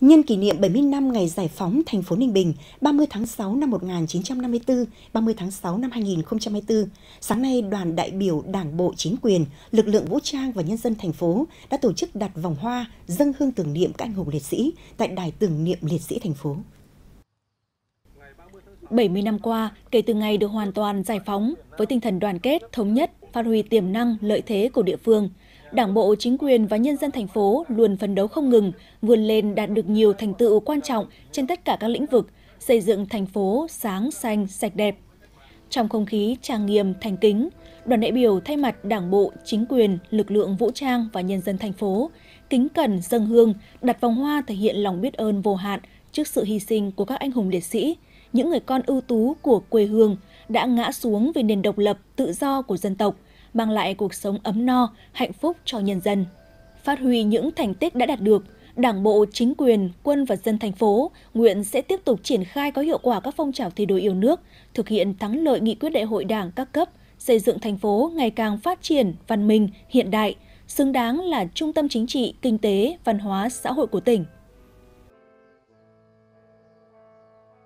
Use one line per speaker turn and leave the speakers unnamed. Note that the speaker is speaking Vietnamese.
Nhân kỷ niệm 70 năm ngày giải phóng thành phố Ninh Bình 30 tháng 6 năm 1954, 30 tháng 6 năm 2024, sáng nay đoàn đại biểu Đảng bộ chính quyền, lực lượng vũ trang và nhân dân thành phố đã tổ chức đặt vòng hoa dâng hương tưởng niệm các anh hùng liệt sĩ tại Đài tưởng niệm liệt sĩ thành phố.
70 năm qua, kể từ ngày được hoàn toàn giải phóng, với tinh thần đoàn kết, thống nhất, phát huy tiềm năng, lợi thế của địa phương, Đảng bộ, chính quyền và nhân dân thành phố luôn phấn đấu không ngừng, vươn lên đạt được nhiều thành tựu quan trọng trên tất cả các lĩnh vực, xây dựng thành phố sáng, xanh, sạch đẹp. Trong không khí trang nghiêm, thành kính, đoàn đại biểu thay mặt Đảng bộ, chính quyền, lực lượng vũ trang và nhân dân thành phố kính cẩn dâng hương, đặt vòng hoa thể hiện lòng biết ơn vô hạn trước sự hy sinh của các anh hùng liệt sĩ, những người con ưu tú của quê hương đã ngã xuống vì nền độc lập, tự do của dân tộc – mang lại cuộc sống ấm no, hạnh phúc cho nhân dân. Phát huy những thành tích đã đạt được, Đảng bộ, chính quyền, quân và dân thành phố nguyện sẽ tiếp tục triển khai có hiệu quả các phong trào thi đua yêu nước, thực hiện thắng lợi nghị quyết đại hội Đảng các cấp, xây dựng thành phố ngày càng phát triển, văn minh, hiện đại, xứng đáng là trung tâm chính trị, kinh tế, văn hóa, xã hội của tỉnh.